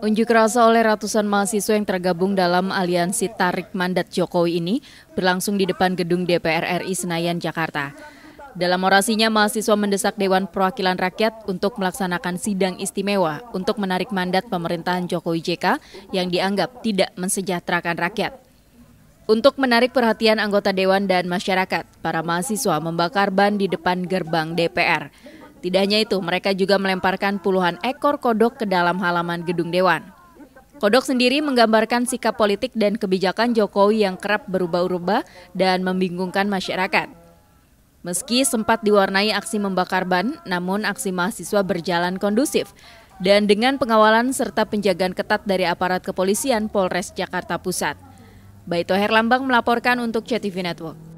Unjuk rasa oleh ratusan mahasiswa yang tergabung dalam aliansi tarik mandat Jokowi ini berlangsung di depan gedung DPR RI Senayan, Jakarta. Dalam orasinya, mahasiswa mendesak Dewan Perwakilan Rakyat untuk melaksanakan sidang istimewa untuk menarik mandat pemerintahan Jokowi JK yang dianggap tidak mensejahterakan rakyat. Untuk menarik perhatian anggota dewan dan masyarakat, para mahasiswa membakar ban di depan gerbang DPR. Tidak hanya itu, mereka juga melemparkan puluhan ekor kodok ke dalam halaman gedung dewan. Kodok sendiri menggambarkan sikap politik dan kebijakan Jokowi yang kerap berubah-ubah dan membingungkan masyarakat. Meski sempat diwarnai aksi membakar ban, namun aksi mahasiswa berjalan kondusif dan dengan pengawalan serta penjagaan ketat dari aparat kepolisian Polres Jakarta Pusat. Baito Herlambang melaporkan untuk CTV Network.